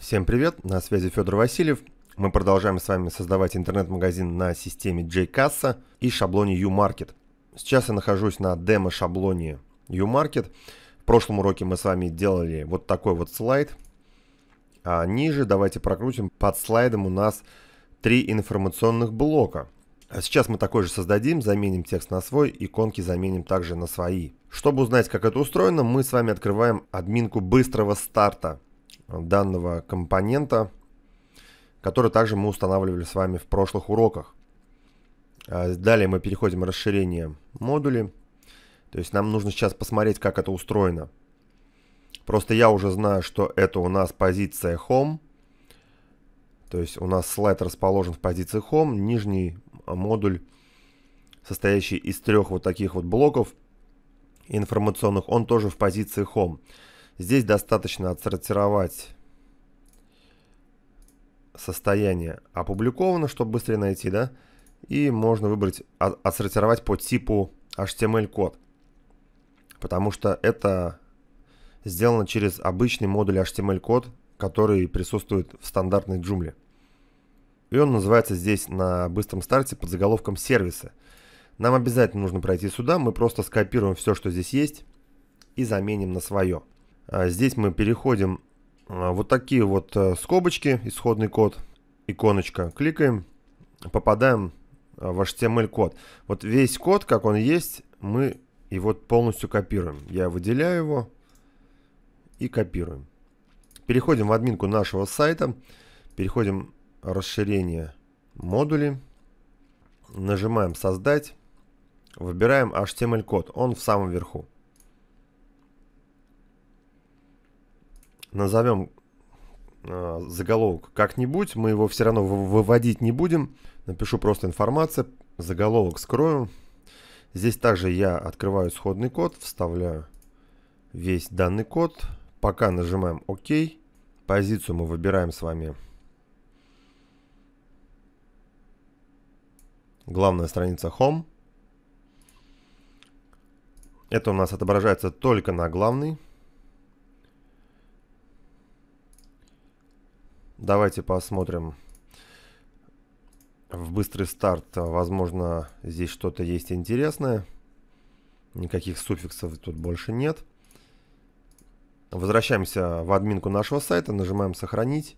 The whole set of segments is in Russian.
Всем привет, на связи Федор Васильев. Мы продолжаем с вами создавать интернет-магазин на системе JCassa и шаблоне Market. Сейчас я нахожусь на демо-шаблоне Market. В прошлом уроке мы с вами делали вот такой вот слайд. А ниже давайте прокрутим. Под слайдом у нас три информационных блока. А сейчас мы такой же создадим, заменим текст на свой, иконки заменим также на свои. Чтобы узнать, как это устроено, мы с вами открываем админку быстрого старта данного компонента, который также мы устанавливали с вами в прошлых уроках. А, далее мы переходим к расширение модулей. То есть нам нужно сейчас посмотреть, как это устроено. Просто я уже знаю, что это у нас позиция Home. То есть у нас слайд расположен в позиции Home. Нижний модуль, состоящий из трех вот таких вот блоков информационных, он тоже в позиции Home. Здесь достаточно отсортировать состояние опубликовано, чтобы быстрее найти, да? И можно выбрать, отсортировать по типу HTML-код. Потому что это сделано через обычный модуль HTML-код, который присутствует в стандартной джумле. И он называется здесь на быстром старте под заголовком сервисы. Нам обязательно нужно пройти сюда, мы просто скопируем все, что здесь есть и заменим на свое. А здесь мы переходим а, вот такие вот э, скобочки, исходный код, иконочка. Кликаем, попадаем в HTML-код. Вот весь код, как он есть, мы его полностью копируем. Я выделяю его и копируем. Переходим в админку нашего сайта. Переходим расширение модули. Нажимаем создать. Выбираем HTML-код. Он в самом верху. назовем э, заголовок как-нибудь, мы его все равно выводить не будем. Напишу просто информация, заголовок скрою. Здесь также я открываю исходный код, вставляю весь данный код. Пока нажимаем ОК. Позицию мы выбираем с вами. Главная страница Home. Это у нас отображается только на главный. Давайте посмотрим в быстрый старт. Возможно, здесь что-то есть интересное. Никаких суффиксов тут больше нет. Возвращаемся в админку нашего сайта, нажимаем «Сохранить».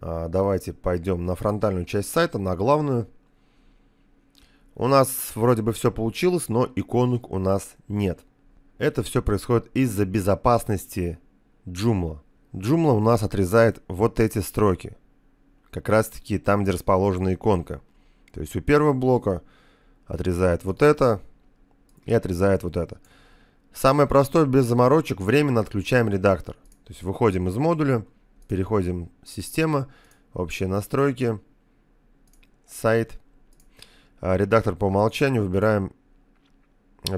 А, давайте пойдем на фронтальную часть сайта, на главную. У нас вроде бы все получилось, но иконок у нас нет. Это все происходит из-за безопасности Joomla. Джумла у нас отрезает вот эти строки. Как раз таки там, где расположена иконка. То есть у первого блока отрезает вот это и отрезает вот это. Самое простое, без заморочек, временно отключаем редактор. То есть выходим из модуля, переходим в систему, общие настройки, сайт, а редактор по умолчанию, выбираем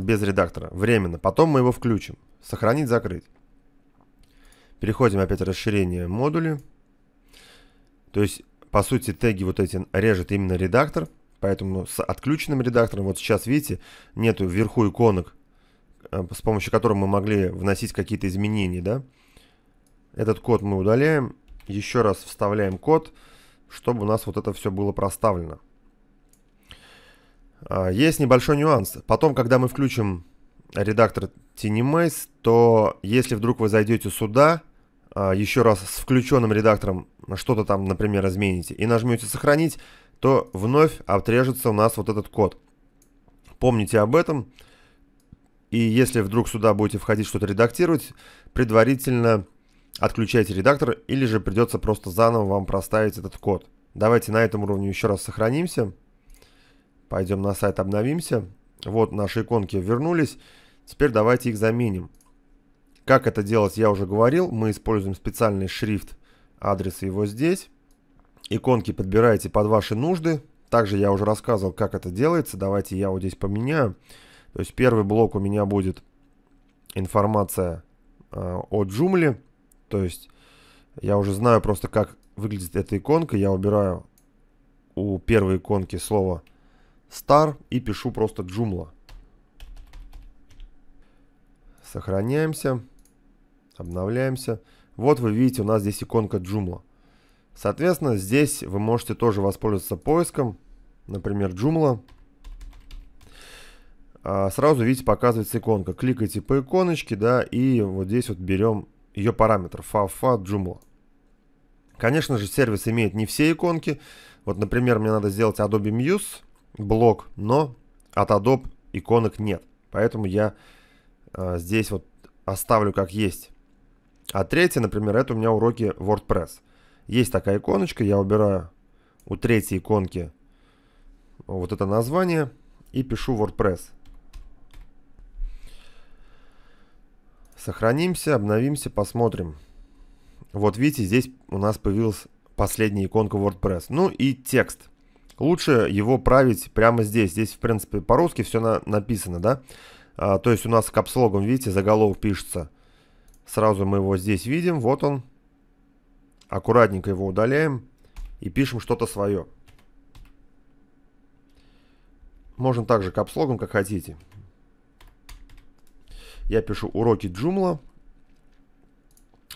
без редактора, временно. Потом мы его включим. Сохранить, закрыть. Переходим опять в расширение модули. То есть, по сути, теги вот эти режет именно редактор. Поэтому с отключенным редактором, вот сейчас, видите, нету вверху иконок, э, с помощью которых мы могли вносить какие-то изменения, да. Этот код мы удаляем, еще раз вставляем код, чтобы у нас вот это все было проставлено. А, есть небольшой нюанс. Потом, когда мы включим редактор TinyMaze, то если вдруг вы зайдете сюда, а, еще раз с включенным редактором что-то там, например, измените и нажмете «Сохранить», то вновь отрежется у нас вот этот код. Помните об этом. И если вдруг сюда будете входить что-то редактировать, предварительно отключайте редактор или же придется просто заново вам проставить этот код. Давайте на этом уровне еще раз сохранимся. Пойдем на сайт обновимся. Вот наши иконки вернулись. Теперь давайте их заменим. Как это делать, я уже говорил. Мы используем специальный шрифт, адрес его здесь. Иконки подбираете под ваши нужды. Также я уже рассказывал, как это делается. Давайте я вот здесь поменяю. То есть первый блок у меня будет информация э, о джумле. То есть я уже знаю просто, как выглядит эта иконка. Я убираю у первой иконки слово star и пишу просто джумла. Сохраняемся. Обновляемся. Вот вы видите, у нас здесь иконка Joomla. Соответственно, здесь вы можете тоже воспользоваться поиском. Например, Joomla. А сразу, видите, показывается иконка. Кликайте по иконочке, да, и вот здесь вот берем ее параметр. Фафа Joomla. Конечно же, сервис имеет не все иконки. Вот, например, мне надо сделать Adobe Muse блок, но от Adobe иконок нет. Поэтому я э, здесь вот оставлю как есть. А третье, например, это у меня уроки WordPress. Есть такая иконочка, я убираю у третьей иконки вот это название и пишу WordPress. Сохранимся, обновимся, посмотрим. Вот видите, здесь у нас появилась последняя иконка WordPress. Ну и текст. Лучше его править прямо здесь. Здесь, в принципе, по-русски все на написано, да? А, то есть у нас капслогом, видите, заголовок пишется. Сразу мы его здесь видим, вот он. Аккуратненько его удаляем и пишем что-то свое. Можно также капслогом, как хотите. Я пишу уроки Joomla.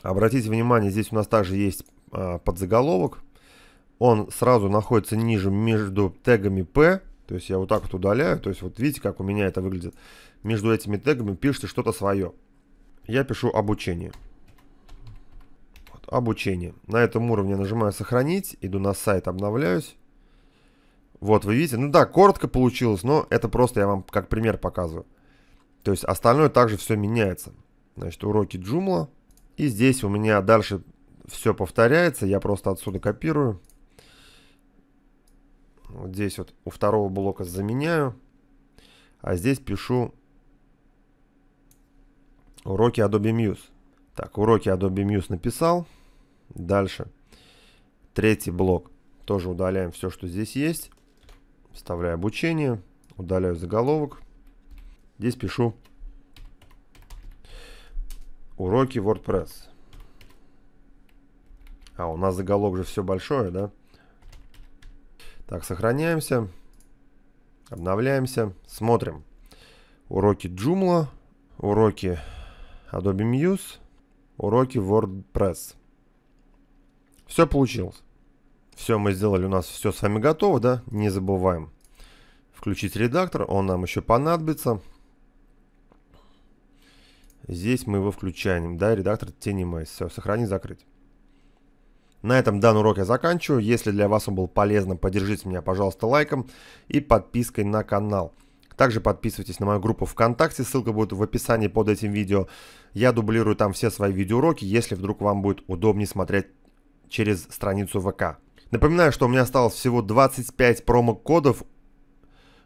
Обратите внимание, здесь у нас также есть а, подзаголовок. Он сразу находится ниже между тегами P. То есть я вот так вот удаляю. То есть вот видите, как у меня это выглядит. Между этими тегами пишите что-то свое я пишу обучение. Вот, обучение. На этом уровне нажимаю сохранить, иду на сайт, обновляюсь. Вот, вы видите, ну да, коротко получилось, но это просто я вам как пример показываю. То есть остальное также все меняется. Значит, уроки Joomla. И здесь у меня дальше все повторяется, я просто отсюда копирую. Вот здесь вот у второго блока заменяю, а здесь пишу Уроки Adobe Muse. Так, уроки Adobe Muse написал. Дальше. Третий блок. Тоже удаляем все, что здесь есть. Вставляю обучение. Удаляю заголовок. Здесь пишу уроки WordPress. А, у нас заголовок же все большое, да? Так, сохраняемся. Обновляемся. Смотрим. Уроки Joomla. Уроки Adobe Muse, уроки WordPress. Все получилось. Все мы сделали, у нас все с вами готово, да? Не забываем включить редактор, он нам еще понадобится. Здесь мы его включаем, да, редактор тени Maze. Все, сохранить, закрыть. На этом данный урок я заканчиваю. Если для вас он был полезным, поддержите меня, пожалуйста, лайком и подпиской на канал. Также подписывайтесь на мою группу ВКонтакте, ссылка будет в описании под этим видео. Я дублирую там все свои видеоуроки, если вдруг вам будет удобнее смотреть через страницу ВК. Напоминаю, что у меня осталось всего 25 промокодов,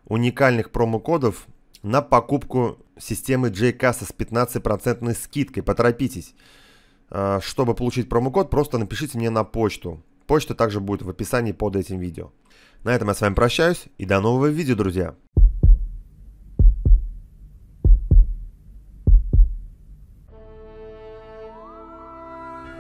уникальных промокодов на покупку системы JCAS с 15% скидкой. Поторопитесь. А, чтобы получить промокод, просто напишите мне на почту. Почта также будет в описании под этим видео. На этом я с вами прощаюсь и до нового видео, друзья.